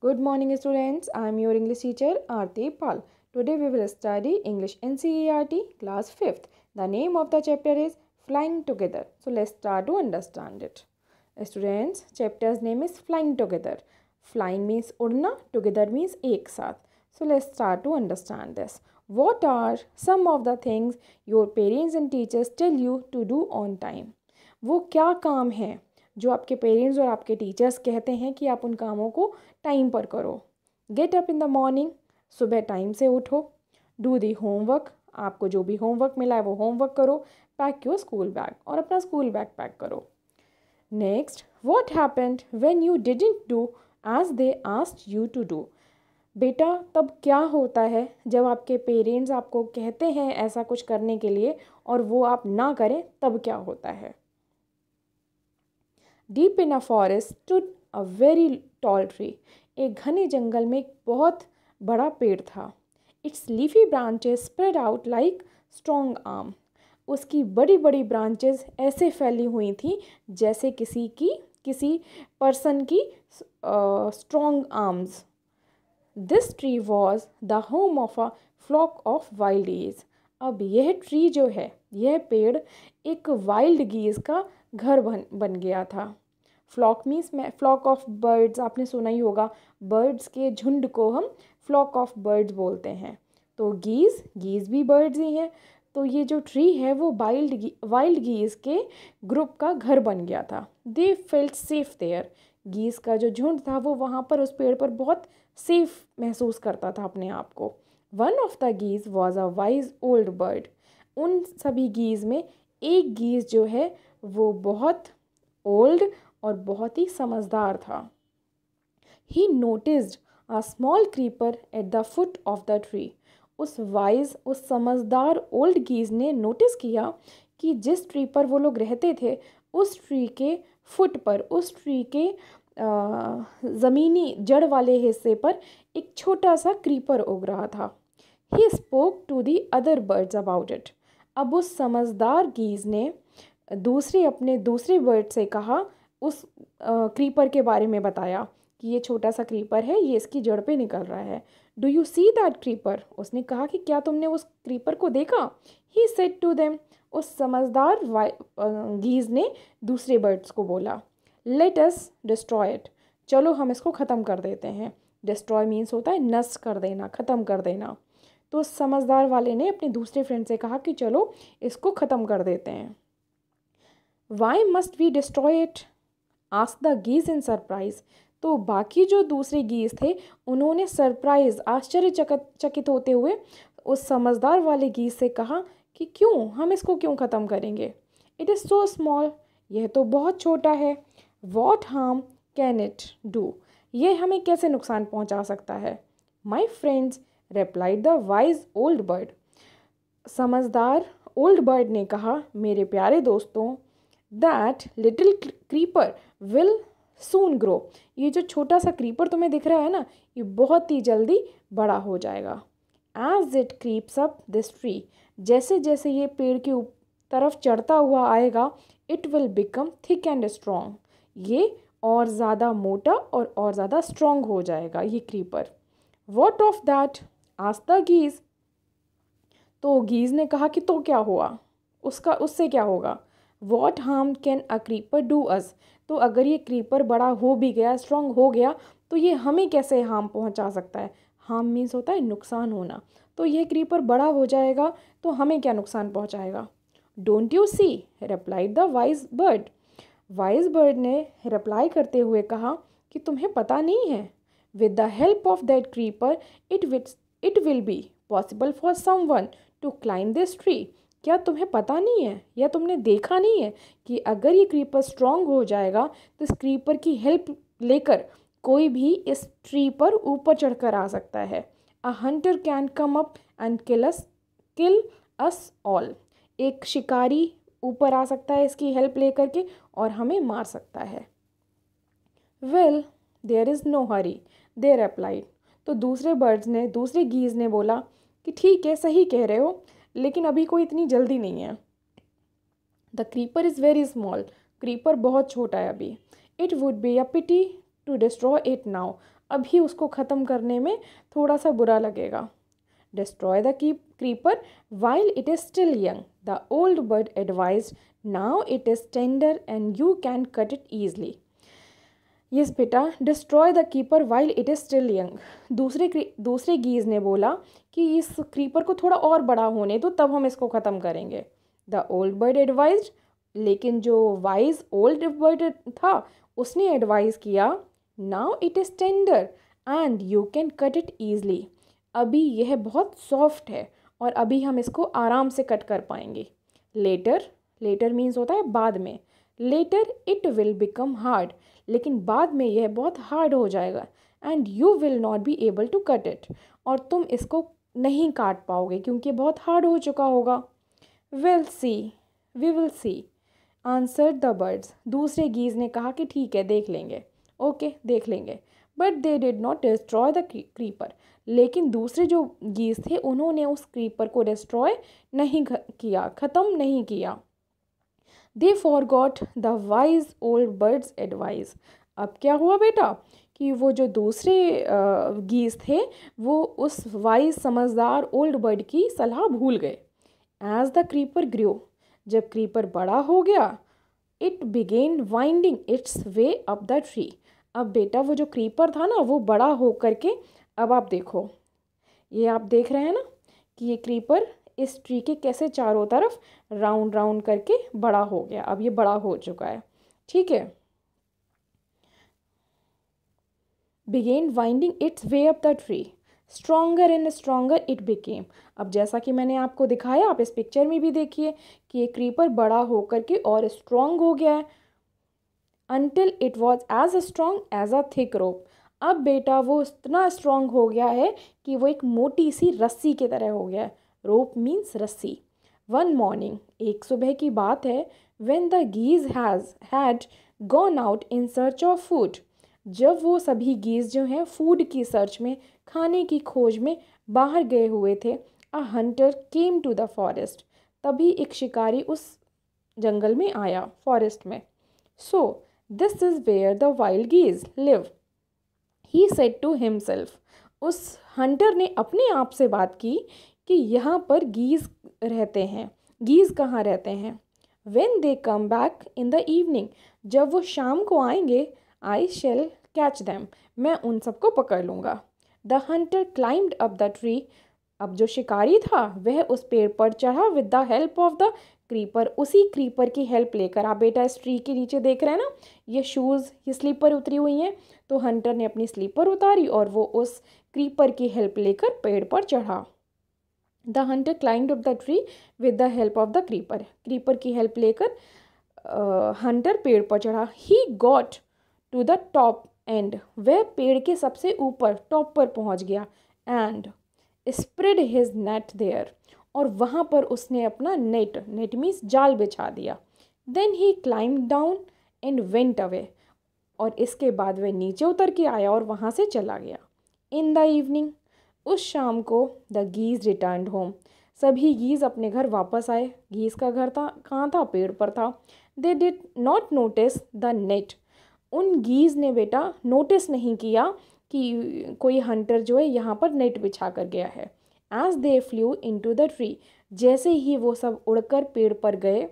Good morning students, I am your English teacher Arti Pal. Today we will study English NCERT class 5th. The name of the chapter is Flying Together. So let's start to understand it. Students, chapter's name is Flying Together. Flying means urna, together means ek saath. So let's start to understand this. What are some of the things your parents and teachers tell you to do on time? वो क्या काम है जो आपके parents और आपके teachers कहते हैं कि आप उन कामों को टाइम पर करो get up in the morning सुबह टाइम से उठो डू दी होमवर्क आपको जो भी होमवर्क मिला है वो होमवर्क करो पैक योर स्कूल बैग और अपना स्कूल बैग पैक करो next what happened when you didn't do as they asked you to do बेटा तब क्या होता है जब आपके पेरेंट्स आपको कहते हैं ऐसा कुछ करने के लिए और वो आप ना करें तब क्या होता है deep in a forest to a very tall tree एक घने जंगल में एक बहुत बड़ा पेड़ था its leafy branches spread out like strong arm उसकी बड़ी बड़ी ब्रांचेस ऐसे फैली हुई थी जैसे किसी की किसी पर्सन की strong arms this tree was the home of a flock of wild geese अब यह ट्री जो है यह पेड़ एक वाइल्ड गीज का घर बन बन गया था फ्लॉक मीन्स मैं फ्लॉक ऑफ बर्ड्स आपने सुना ही होगा बर्ड्स के झुंड को हम फ्लॉक ऑफ बर्ड्स बोलते हैं तो गीज़ गीज़ भी बर्ड्स ही हैं तो ये जो ट्री है वो वाइल्ड वाइल्ड गीज़ के ग्रुप का घर बन गया था they felt safe there geese का जो झुंड था वो वहाँ पर उस पेड़ पर बहुत सेफ महसूस करता था अपने आप को one of the geese was a wise old bird उन सभी गीज़ में एक गीज़ जो है वो बहुत ओल्ड और बहुत ही समझदार था he noticed a small creeper at the foot of the tree उस वाइज उस समझदार ओल्ड गीज ने नोटिस किया कि जिस ट्री पर वो लोग रहते थे उस ट्री के फुट पर उस ट्री के ज़मीनी जड़ वाले हिस्से पर एक छोटा सा क्रीपर उग रहा था he spoke to the other birds about it अब उस समझदार गीज़ ने दूसरे अपने दूसरे बर्ड से कहा उस क्रीपर के बारे में बताया कि ये छोटा सा क्रीपर है ये इसकी जड़ पे निकल रहा है do you see that creeper उसने कहा कि क्या तुमने उस क्रीपर को देखा ही सेट टू देम उस समझदार गीज ने दूसरे बर्ड्स को बोला लेट अस डिस्ट्रॉय इट चलो हम इसको ख़त्म कर देते हैं डिस्ट्रॉय मीन्स होता है नष्ट कर देना ख़त्म कर देना तो उस समझदार वाले ने अपने दूसरे फ्रेंड से कहा कि चलो इसको ख़त्म कर देते हैं why must we destroy it asked the geese in surprise तो बाकी जो दूसरे गीज थे उन्होंने सरप्राइज आश्चर्यचकित होते हुए उस समझदार वाले गीज से कहा कि क्यों हम इसको क्यों ख़त्म करेंगे इट इज़ सो स्मॉल यह तो बहुत छोटा है what harm can it do ये हमें कैसे नुकसान पहुंचा सकता है my friends replied the wise old bird समझदार ओल्ड बर्ड ने कहा मेरे प्यारे दोस्तों that little creeper will soon grow ये जो छोटा सा क्रीपर तुम्हें दिख रहा है ना ये बहुत ही जल्दी बड़ा हो जाएगा as it creeps up this tree जैसे जैसे ये पेड़ के तरफ चढ़ता हुआ आएगा it will become thick and strong ये और ज़्यादा मोटा और और ज़्यादा स्ट्रॉन्ग हो जाएगा ये creeper what of that asked the geese तो गीज़ ने कहा कि तो क्या हुआ उसका उससे क्या होगा what harm can a creeper do us तो अगर ये क्रीपर बड़ा हो भी गया स्ट्रॉन्ग हो गया तो ये हमें कैसे हार्म पहुंचा सकता है हार्म मीन्स होता है नुकसान होना तो यह क्रीपर बड़ा हो जाएगा तो हमें क्या नुकसान पहुंचाएगा don't you see reply the wise bird wise bird ने रिप्लाई करते हुए कहा कि तुम्हें पता नहीं है with the help of that creeper it it will be possible for someone to climb this tree क्या तुम्हें पता नहीं है या तुमने देखा नहीं है कि अगर ये क्रीपर स्ट्रांग हो जाएगा तो इस क्रीपर की हेल्प लेकर कोई भी इस ट्री पर ऊपर चढ़कर आ सकता है a hunter can come up and kill us kill us all एक शिकारी ऊपर आ सकता है इसकी हेल्प लेकर के और हमें मार सकता है well there is no hurry there applied तो दूसरे बर्ड्स ने दूसरे गीज़ ने बोला कि ठीक है सही कह रहे हो लेकिन अभी कोई इतनी जल्दी नहीं है the creeper is very small creeper बहुत छोटा है अभी it would be a pity to destroy it now अभी उसको ख़त्म करने में थोड़ा सा बुरा लगेगा डिस्ट्रॉय द की creeper while it is still young the old bird advise now it is tender and you can cut it easily yes बेटा destroy the creeper while it is still young दूसरे दूसरे geese ने बोला कि इस creeper को थोड़ा और बड़ा होने दो तब हम इसको ख़त्म करेंगे द ओल्ड बर्ड एडवाइज लेकिन जो वाइज ओल्ड बर्ड था उसने एडवाइज़ किया now it is tender and you can cut it easily अभी यह बहुत सॉफ्ट है और अभी हम इसको आराम से कट कर पाएंगे लेटर लेटर मीन्स होता है बाद में later it will become hard लेकिन बाद में यह बहुत हार्ड हो जाएगा and you will not be able to cut it और तुम इसको नहीं काट पाओगे क्योंकि बहुत हार्ड हो चुका होगा will see we will see answer the birds दूसरे गीज़ ने कहा कि ठीक है देख लेंगे ओके okay, देख लेंगे but they did not destroy the creeper लेकिन दूसरे जो गीज़ थे उन्होंने उस क्रीपर को डिस्ट्रॉय नहीं किया ख़त्म नहीं किया they forgot the wise old birds advise अब क्या हुआ बेटा कि वो जो दूसरे गीस थे वो उस वाइज समझदार ओल्ड बर्ड की सलाह भूल गए एज द क्रीपर ग्रो जब क्रीपर बड़ा हो गया it began winding its way up the tree अब बेटा वो जो क्रीपर था ना वो बड़ा हो करके अब आप देखो ये आप देख रहे हैं ना कि ये क्रीपर इस ट्री के कैसे चारों तरफ राउंड राउंड करके बड़ा हो गया अब ये बड़ा हो चुका है ठीक है began winding its way up the tree stronger and stronger it became अब जैसा कि मैंने आपको दिखाया आप इस पिक्चर में भी देखिए कि ये क्रीपर बड़ा होकर के और स्ट्रॉन्ग हो गया है until it was as a strong as a thick rope अब बेटा वो इतना स्ट्रोंग हो गया है कि वो एक मोटी सी रस्सी की तरह हो गया है रोप मीन्स रस्सी वन मॉर्निंग एक सुबह की बात है when the geese has had gone out in search of food जब वो सभी गीज जो हैं फूड की सर्च में खाने की खोज में बाहर गए हुए थे a hunter came to the forest तभी एक शिकारी उस जंगल में आया फॉरेस्ट में so this is where the wild geese live he said to himself उस हंटर ने अपने आप से बात की कि यहाँ पर गीज़ रहते हैं गीज़ कहाँ रहते हैं when they come back in the evening जब वो शाम को आएंगे आई शेल कैच दैम मैं उन सबको पकड़ लूँगा the hunter climbed up the tree अब जो शिकारी था वह उस पेड़ पर चढ़ा with the help of the creeper उसी क्रीपर की हेल्प लेकर आप बेटा इस ट्री के नीचे देख रहे हैं ना ये शूज़ ये स्लीपर उतरी हुई हैं तो हंटर ने अपनी स्लीपर उतारी और वो उस क्रीपर की हेल्प लेकर पेड़ पर चढ़ा the hunter climbed of the tree with the help of the creeper creeper की हेल्प लेकर हंटर पेड़ पर चढ़ा he got to the top and वह पेड़ के सबसे ऊपर टॉप पर पहुंच गया and spread his net there और वहाँ पर उसने अपना नेट नेट मीन्स जाल बिछा दिया then he climb down and went away और इसके बाद वह नीचे उतर के आया और वहाँ से चला गया इन द इवनिंग उस शाम को द गीज़ रिटर्न होम सभी गीज़ अपने घर वापस आए गीज़ का घर था कहाँ था पेड़ पर था they did not notice the net उन गीज़ ने बेटा नोटिस नहीं किया कि कोई हंटर जो है यहाँ पर नेट बिछा कर गया है as they flew into the tree जैसे ही वो सब उड़कर पेड़ पर गए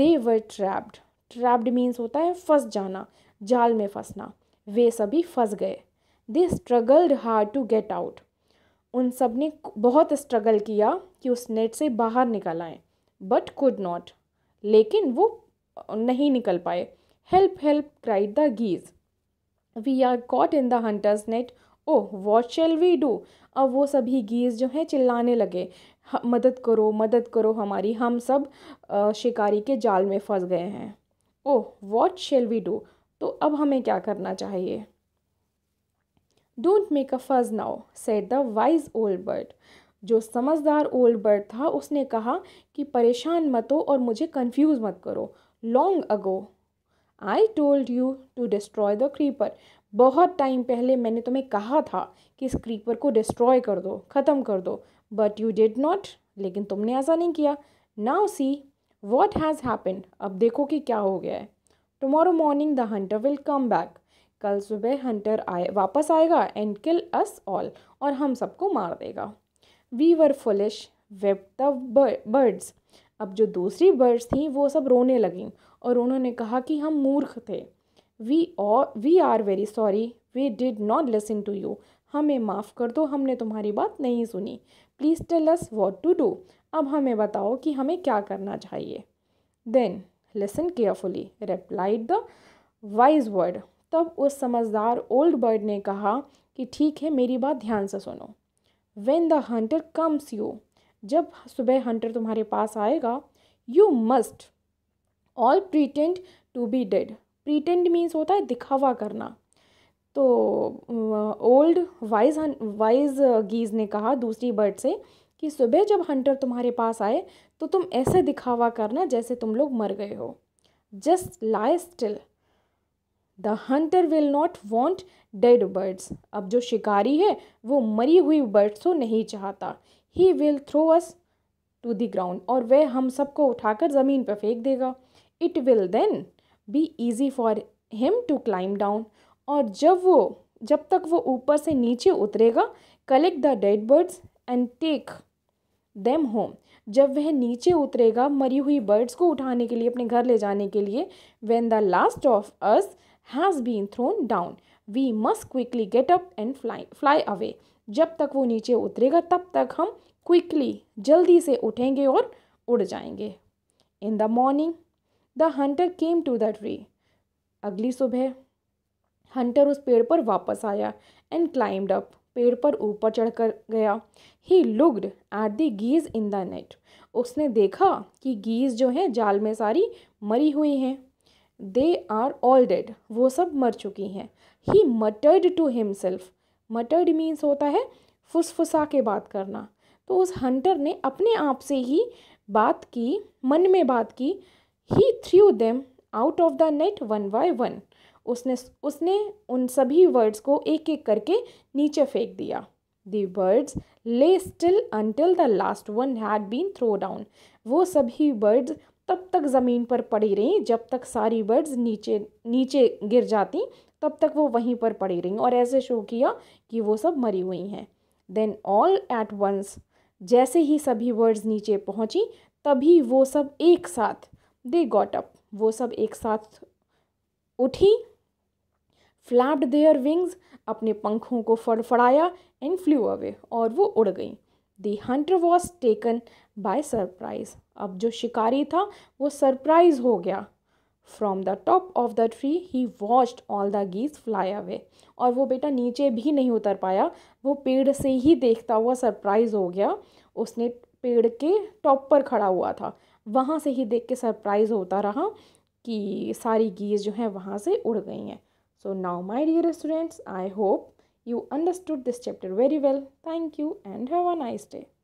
they were trapped trapped means होता है फंस जाना जाल में फंसना वे सभी फंस गए they struggled hard to get out उन सब ने बहुत स्ट्रगल किया कि उस नेट से बाहर निकल आएँ बट कुड नॉट लेकिन वो नहीं निकल पाए help help cried the geese we are caught in the hunter's net oh what shall we do अब वो सभी गीज जो हैं चिल्लाने लगे मदद करो मदद करो हमारी हम सब शिकारी के जाल में फंस गए हैं oh what shall we do तो अब हमें क्या करना चाहिए don't make a fuss now said the wise old bird जो समझदार ओल्ड बर्ड था उसने कहा कि परेशान मत हो और मुझे कन्फ्यूज़ मत करो long ago I told you to destroy the creeper बहुत टाइम पहले मैंने तुम्हें कहा था कि इस क्रीपर को डिस्ट्रॉय कर दो ख़त्म कर दो बट यू डिड नॉट लेकिन तुमने ऐसा नहीं किया now see what has happen अब देखो कि क्या हो गया है tomorrow morning the hunter will come back कल सुबह हंटर आए वापस आएगा एंड किल अस ऑल और हम सबको मार देगा we were foolish wept the birds अब जो दूसरी बर्ड्स थीं वो सब रोने लगीं और उन्होंने कहा कि हम मूर्ख थे वी और we are very sorry we did not listen to you हमें माफ़ कर दो हमने तुम्हारी बात नहीं सुनी please tell us what to do अब हमें बताओ कि हमें क्या करना चाहिए then listen carefully replied the wise bird तब उस समझदार ओल्ड बर्ड ने कहा कि ठीक है मेरी बात ध्यान से सुनो when the hunter comes you जब सुबह हंटर तुम्हारे पास आएगा you must all pretend to be dead pretend means होता है दिखावा करना तो ओल्ड वाइज वाइज गीज ने कहा दूसरी बर्ड से कि सुबह जब हंटर तुम्हारे पास आए तो तुम ऐसे दिखावा करना जैसे तुम लोग मर गए हो just lie still the hunter will not want dead birds अब जो शिकारी है वो मरी हुई बर्ड्स को नहीं चाहता he will throw us to the ground और वह हम सबको उठाकर ज़मीन पर फेंक देगा it will then be easy for him to climb down और जब वो जब तक वो ऊपर से नीचे उतरेगा collect the dead birds and take them home जब वह नीचे उतरेगा मरी हुई बर्ड्स को उठाने के लिए अपने घर ले जाने के लिए when the last of us has been thrown down we must quickly get up and fly fly away जब तक वो नीचे उतरेगा तब तक हम क्विकली जल्दी से उठेंगे और उड़ जाएंगे in the morning the hunter came to the tree अगली सुबह हंटर उस पेड़ पर वापस आया एंड क्लाइम्ड अप पेड़ पर ऊपर चढ़कर गया he looked at the geese in the net उसने देखा कि गीज़ जो हैं जाल में सारी मरी हुई हैं दे आर ऑल डेड वो सब मर चुकी हैं he muttered to himself muttered means होता है फुसफुसा के बात करना तो उस हंटर ने अपने आप से ही बात की मन में बात की he threw them out of the net one by one उसने उसने उन सभी वर्ड्स को एक एक करके नीचे फेंक दिया the birds lay still until the last one had been throw down वो सभी बर्ड्स तब तक ज़मीन पर पड़ी रहीं जब तक सारी बर्ड्स नीचे नीचे गिर जाती तब तक वो वहीं पर पड़ी रहीं और ऐसे शो किया कि वो सब मरी हुई हैं देन ऑल एट वंस जैसे ही सभी बर्ड्स नीचे पहुँची तभी वो सब एक साथ दे गॉट अप वो सब एक साथ उठी फ्लैप्ड देयर विंग्स अपने पंखों को फड़फड़ाया एंड फ्लू अवे और वो उड़ गई the hunter was taken by surprise अब जो शिकारी था वो सरप्राइज हो गया from the top of the tree he watched all the geese fly away और वो बेटा नीचे भी नहीं उतर पाया वो पेड़ से ही देखता हुआ सरप्राइज हो गया उसने पेड़ के टॉप पर खड़ा हुआ था वहाँ से ही देख के सरप्राइज होता रहा कि सारी गीज जो हैं वहाँ से उड़ गई हैं so now my dear students I hope you understood this chapter very well thank you and have a nice day